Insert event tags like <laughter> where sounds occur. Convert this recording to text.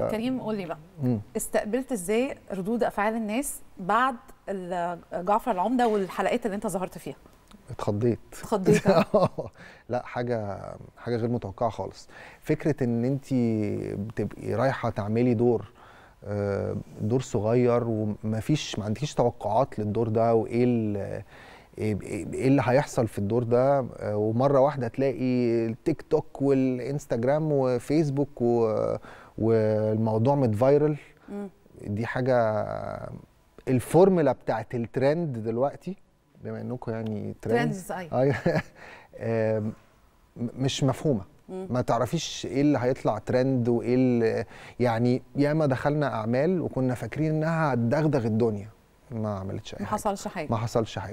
طب كريم قول لي بقى مم. استقبلت ازاي ردود افعال الناس بعد جعفر العمده والحلقات اللي انت ظهرت فيها اتخضيت اتخضيت اه. <laughs> لا حاجه حاجه غير متوقعه خالص فكره ان انت بتبقي رايحه تعملي دور آه، دور صغير ومفيش ما عندكيش توقعات للدور ده وايه إيه،, ايه اللي هيحصل في الدور ده آه، ومره واحده تلاقي التيك توك والانستجرام وفيسبوك و... والموضوع متفايرل دي حاجه الفورمولا بتاعت الترند دلوقتي بما انكم يعني ترند ايوه <laughs> مش مفهومه ما تعرفيش ايه اللي هيطلع ترند وايه اللي يعني ياما دخلنا اعمال وكنا فاكرين انها هتدغدغ الدنيا ما عملتش اي حاجه ما حصلش حاجه ما حصلش حاجه